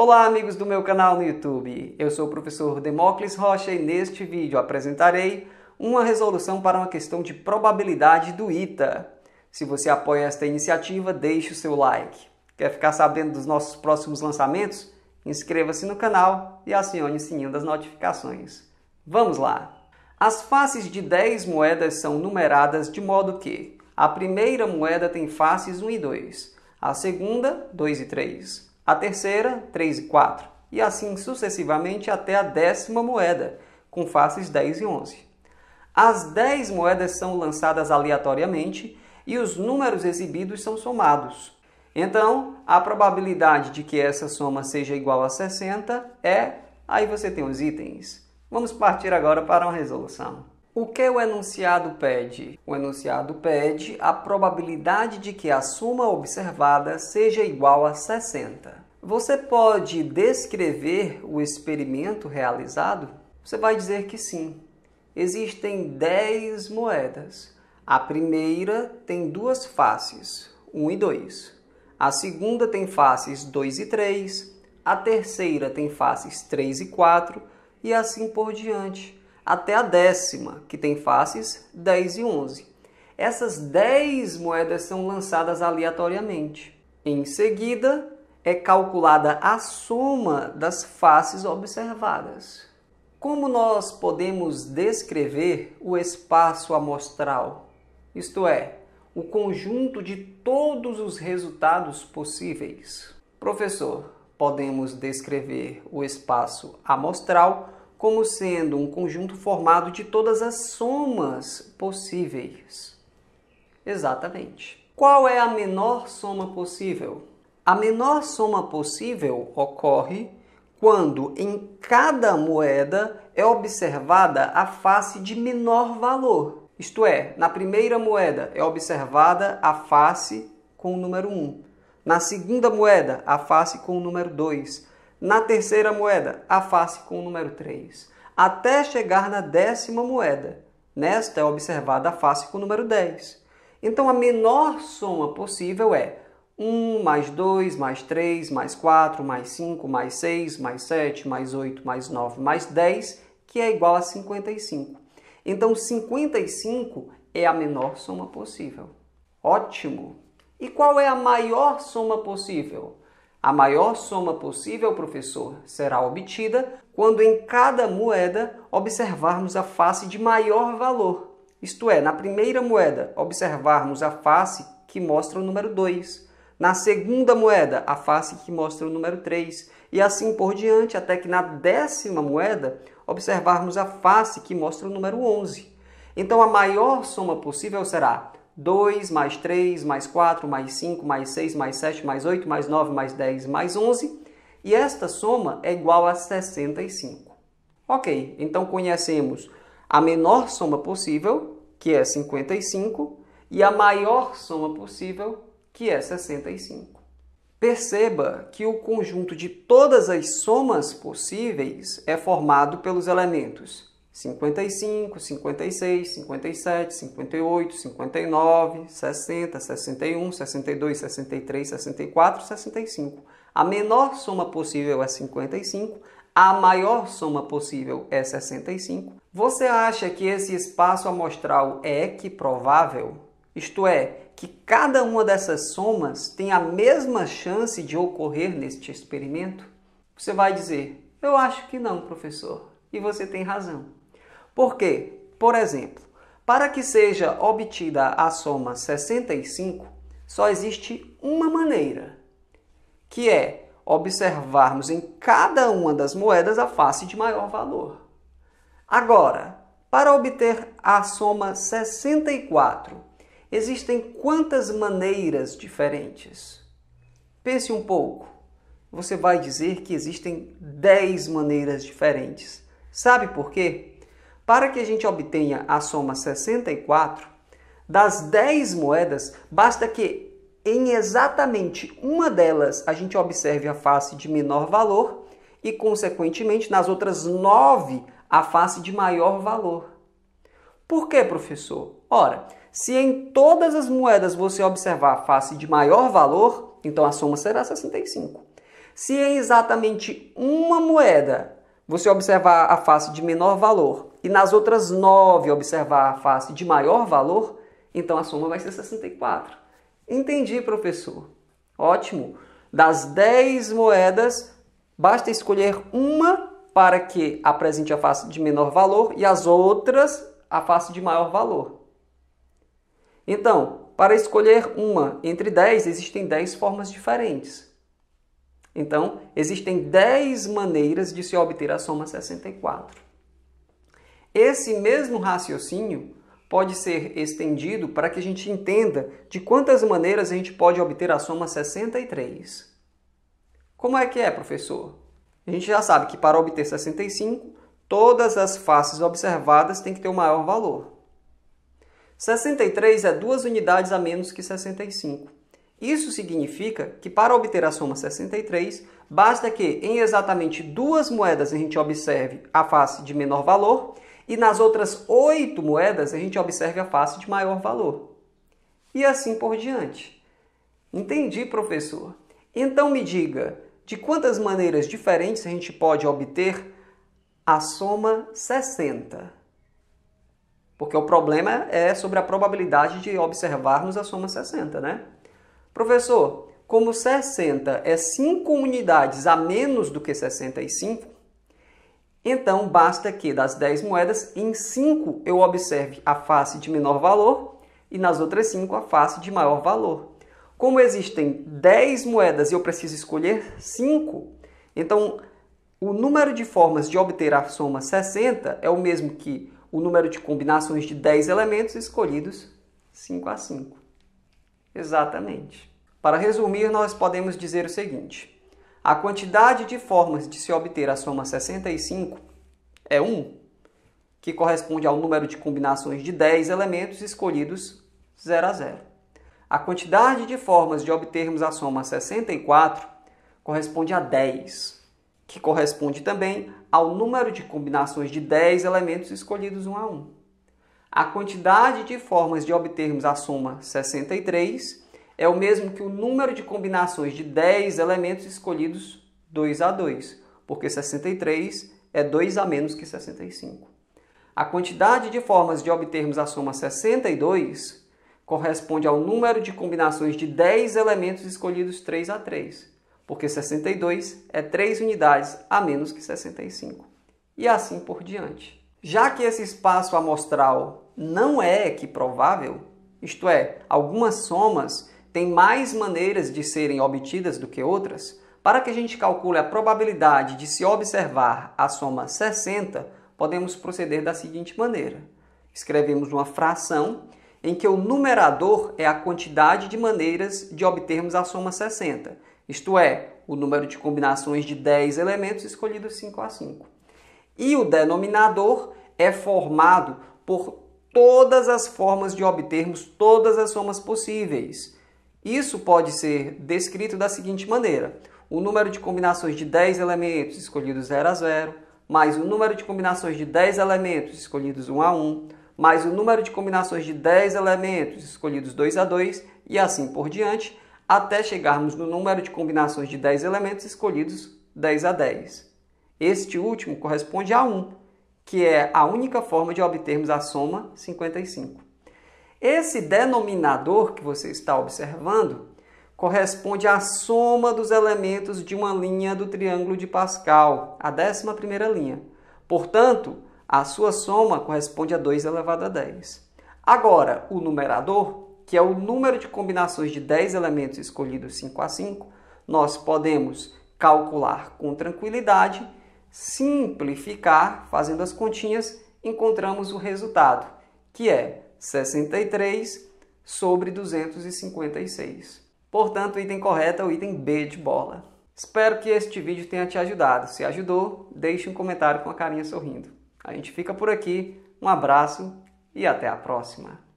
Olá, amigos do meu canal no YouTube. Eu sou o professor Demócles Rocha e neste vídeo apresentarei uma resolução para uma questão de probabilidade do ITA. Se você apoia esta iniciativa, deixe o seu like. Quer ficar sabendo dos nossos próximos lançamentos? Inscreva-se no canal e acione o sininho das notificações. Vamos lá! As faces de 10 moedas são numeradas de modo que a primeira moeda tem faces 1 e 2, a segunda 2 e 3, a terceira, 3 e 4, e assim sucessivamente até a décima moeda, com faces 10 e 11. As 10 moedas são lançadas aleatoriamente e os números exibidos são somados. Então, a probabilidade de que essa soma seja igual a 60 é. Aí você tem os itens. Vamos partir agora para uma resolução. O que o enunciado pede? O enunciado pede a probabilidade de que a soma observada seja igual a 60. Você pode descrever o experimento realizado? Você vai dizer que sim. Existem 10 moedas. A primeira tem duas faces, 1 e 2. A segunda tem faces 2 e 3. A terceira tem faces 3 e 4 e assim por diante até a décima, que tem faces 10 e 11. Essas 10 moedas são lançadas aleatoriamente. Em seguida, é calculada a soma das faces observadas. Como nós podemos descrever o espaço amostral? Isto é, o conjunto de todos os resultados possíveis. Professor, podemos descrever o espaço amostral como sendo um conjunto formado de todas as somas possíveis. Exatamente. Qual é a menor soma possível? A menor soma possível ocorre quando em cada moeda é observada a face de menor valor. Isto é, na primeira moeda é observada a face com o número 1. Na segunda moeda, a face com o número 2. Na terceira moeda, a face com o número 3, até chegar na décima moeda. Nesta é observada a face com o número 10. Então a menor soma possível é 1 mais 2 mais 3 mais 4 mais 5 mais 6 mais 7 mais 8 mais 9 mais 10, que é igual a 55. Então 55 é a menor soma possível. Ótimo! E qual é a maior soma possível? A maior soma possível, professor, será obtida quando em cada moeda observarmos a face de maior valor. Isto é, na primeira moeda, observarmos a face que mostra o número 2. Na segunda moeda, a face que mostra o número 3. E assim por diante, até que na décima moeda, observarmos a face que mostra o número 11. Então, a maior soma possível será 2, mais 3, mais 4, mais 5, mais 6, mais 7, mais 8, mais 9, mais 10, mais 11. E esta soma é igual a 65. Ok, então conhecemos a menor soma possível, que é 55, e a maior soma possível, que é 65. Perceba que o conjunto de todas as somas possíveis é formado pelos elementos 55, 56, 57, 58, 59, 60, 61, 62, 63, 64, 65. A menor soma possível é 55, a maior soma possível é 65. Você acha que esse espaço amostral é equiprovável? Isto é, que cada uma dessas somas tem a mesma chance de ocorrer neste experimento? Você vai dizer: Eu acho que não, professor. E você tem razão. Porque, por exemplo, para que seja obtida a soma 65, só existe uma maneira, que é observarmos em cada uma das moedas a face de maior valor. Agora, para obter a soma 64, existem quantas maneiras diferentes? Pense um pouco. Você vai dizer que existem 10 maneiras diferentes. Sabe por quê? Para que a gente obtenha a soma 64, das 10 moedas, basta que em exatamente uma delas a gente observe a face de menor valor e, consequentemente, nas outras 9, a face de maior valor. Por que, professor? Ora, se em todas as moedas você observar a face de maior valor, então a soma será 65. Se em exatamente uma moeda você observar a face de menor valor e nas outras nove observar a face de maior valor, então a soma vai ser 64. Entendi, professor. Ótimo. Das 10 moedas, basta escolher uma para que apresente a face de menor valor e as outras a face de maior valor. Então, para escolher uma entre 10, existem 10 formas diferentes. Então, existem 10 maneiras de se obter a soma 64. Esse mesmo raciocínio pode ser estendido para que a gente entenda de quantas maneiras a gente pode obter a soma 63. Como é que é, professor? A gente já sabe que para obter 65, todas as faces observadas têm que ter o um maior valor. 63 é duas unidades a menos que 65. Isso significa que para obter a soma 63, basta que em exatamente duas moedas a gente observe a face de menor valor e nas outras oito moedas, a gente observa a face de maior valor. E assim por diante. Entendi, professor. Então me diga, de quantas maneiras diferentes a gente pode obter a soma 60? Porque o problema é sobre a probabilidade de observarmos a soma 60, né? Professor, como 60 é 5 unidades a menos do que 65, então, basta que das 10 moedas, em 5 eu observe a face de menor valor e nas outras 5 a face de maior valor. Como existem 10 moedas e eu preciso escolher 5, então o número de formas de obter a soma 60 é o mesmo que o número de combinações de 10 elementos escolhidos 5 a 5. Exatamente. Para resumir, nós podemos dizer o seguinte: a quantidade de formas de se obter a soma 65 é 1, que corresponde ao número de combinações de 10 elementos escolhidos 0 a 0. A quantidade de formas de obtermos a soma 64 corresponde a 10, que corresponde também ao número de combinações de 10 elementos escolhidos 1 a 1. A quantidade de formas de obtermos a soma 63 é o mesmo que o número de combinações de 10 elementos escolhidos 2 a 2, porque 63 é 2 a menos que 65. A quantidade de formas de obtermos a soma 62 corresponde ao número de combinações de 10 elementos escolhidos 3 a 3, porque 62 é 3 unidades a menos que 65. E assim por diante. Já que esse espaço amostral não é equiprovável, isto é, algumas somas tem mais maneiras de serem obtidas do que outras, para que a gente calcule a probabilidade de se observar a soma 60, podemos proceder da seguinte maneira. Escrevemos uma fração em que o numerador é a quantidade de maneiras de obtermos a soma 60, isto é, o número de combinações de 10 elementos escolhidos 5 a 5. E o denominador é formado por todas as formas de obtermos todas as somas possíveis. Isso pode ser descrito da seguinte maneira: o número de combinações de 10 elementos escolhidos 0 a 0, mais o número de combinações de 10 elementos escolhidos 1 a 1, mais o número de combinações de 10 elementos escolhidos 2 a 2 e assim por diante, até chegarmos no número de combinações de 10 elementos escolhidos 10 a 10. Este último corresponde a 1, que é a única forma de obtermos a soma 55. Esse denominador que você está observando corresponde à soma dos elementos de uma linha do triângulo de Pascal, a 11 linha. Portanto, a sua soma corresponde a 2 elevado a 10. Agora, o numerador, que é o número de combinações de 10 elementos escolhidos 5 a 5, nós podemos calcular com tranquilidade, simplificar, fazendo as continhas, encontramos o resultado, que é 63 sobre 256. Portanto, o item correto é o item B de bola. Espero que este vídeo tenha te ajudado. Se ajudou, deixe um comentário com a carinha sorrindo. A gente fica por aqui. Um abraço e até a próxima.